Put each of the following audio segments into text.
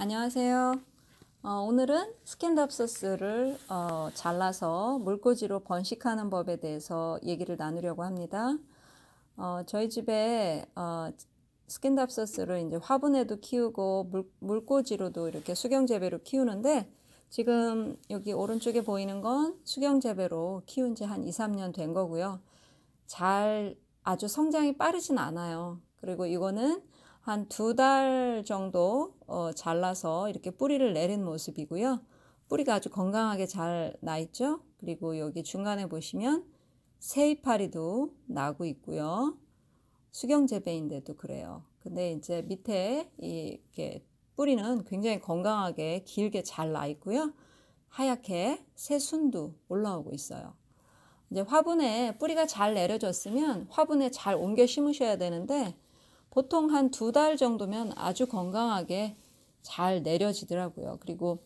안녕하세요. 어, 오늘은 스캔답서스를 어, 잘라서 물꽂이로 번식하는 법에 대해서 얘기를 나누려고 합니다. 어, 저희 집에 어, 스캔답서스를 이제 화분에도 키우고 물, 물꽂이로도 이렇게 수경재배로 키우는데 지금 여기 오른쪽에 보이는 건 수경재배로 키운 지 한 2, 3년 된 거고요. 잘 아주 성장이 빠르진 않아요. 그리고 이거는 한두달 정도 어, 잘라서 이렇게 뿌리를 내린 모습이고요. 뿌리가 아주 건강하게 잘 나 있죠. 그리고 여기 중간에 보시면 새이파리도 나고 있고요. 수경재배인데도 그래요. 근데 이제 밑에 이렇게 뿌리는 굉장히 건강하게 길게 잘 나 있고요. 하얗게 새순도 올라오고 있어요. 이제 화분에 뿌리가 잘 내려졌으면 화분에 잘 옮겨 심으셔야 되는데 보통 한 두 달 정도면 아주 건강하게 잘 내려지더라고요. 그리고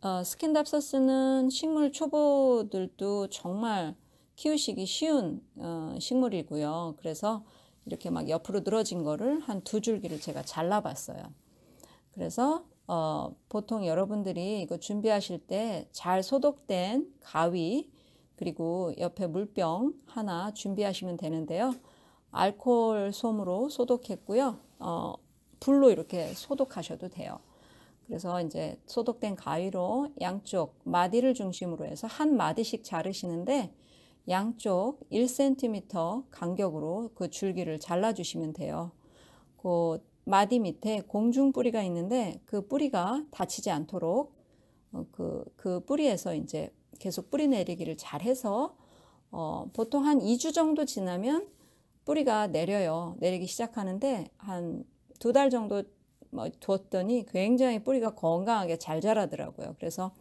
어, 스킨답서스는 식물 초보들도 정말 키우시기 쉬운 어, 식물이고요. 그래서 이렇게 막 옆으로 늘어진 거를 한 두 줄기를 제가 잘라봤어요. 그래서 어, 보통 여러분들이 이거 준비하실 때 잘 소독된 가위 그리고 옆에 물병 하나 준비하시면 되는데요. 알코올 솜으로 소독했고요. 어, 불로 이렇게 소독하셔도 돼요. 그래서 이제 소독된 가위로 양쪽 마디를 중심으로 해서 한 마디씩 자르시는데 양쪽 1cm 간격으로 그 줄기를 잘라주시면 돼요. 그 마디 밑에 공중 뿌리가 있는데 그 뿌리가 다치지 않도록 어, 그, 그 뿌리에서 이제 계속 뿌리 내리기를 잘해서 어, 보통 한 2주 정도 지나면 뿌리가 내려요. 내리기 시작하는데 한 두 달 정도 뭐 두었더니 굉장히 뿌리가 건강하게 잘 자라더라고요. 그래서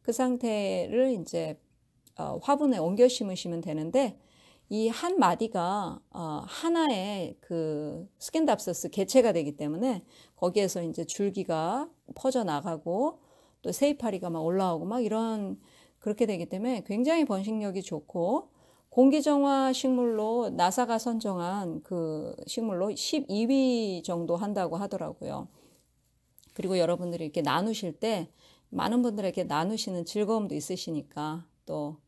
그 상태를 이제 어, 화분에 옮겨 심으시면 되는데 이 한 마디가 어, 하나의 그 스캔답서스 개체가 되기 때문에 거기에서 이제 줄기가 퍼져 나가고 또세이파리가막 올라오고 막 이런 그렇게 되기 때문에 굉장히 번식력이 좋고 공기정화 식물로 나사가 선정한 그 식물로 12위 정도 한다고 하더라고요. 그리고 여러분들이 이렇게 나누실 때 많은 분들에게 나누시는 즐거움도 있으시니까 또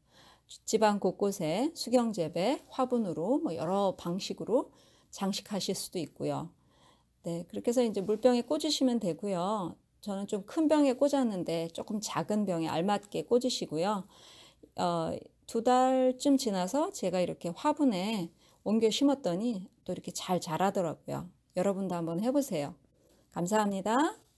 집안 곳곳에 수경재배, 화분으로 뭐 여러 방식으로 장식하실 수도 있고요. 네, 그렇게 해서 이제 물병에 꽂으시면 되고요. 저는 좀 큰 병에 꽂았는데 조금 작은 병에 알맞게 꽂으시고요. 어, 두 달쯤 지나서 제가 이렇게 화분에 옮겨 심었더니 또 이렇게 잘 자라더라고요. 여러분도 한번 해보세요. 감사합니다.